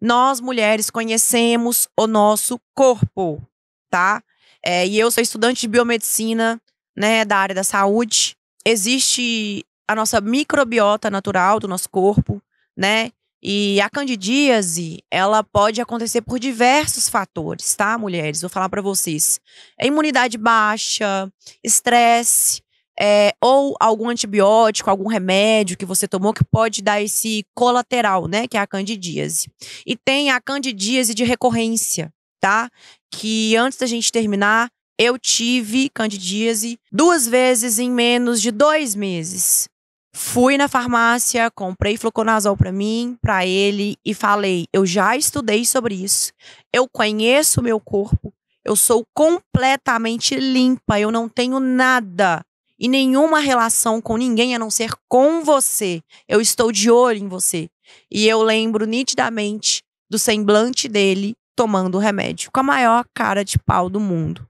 Nós, mulheres, conhecemos o nosso corpo, tá? É, e eu sou estudante de biomedicina, né, da área da saúde. Existe a nossa microbiota natural do nosso corpo, né? E a candidíase, ela pode acontecer por diversos fatores, tá, mulheres? Vou falar para vocês. É imunidade baixa, estresse, é, ou algum antibiótico, algum remédio que você tomou que pode dar esse colateral, né, que é a candidíase. E tem a candidíase de recorrência, tá? Que antes da gente terminar, eu tive candidíase duas vezes em menos de dois meses. Fui na farmácia, comprei floconazol para mim, para ele e falei: eu já estudei sobre isso, eu conheço o meu corpo, eu sou completamente limpa, eu não tenho nada e nenhuma relação com ninguém a não ser com você. Eu estou de olho em você. E eu lembro nitidamente do semblante dele tomando o remédio, com a maior cara de pau do mundo.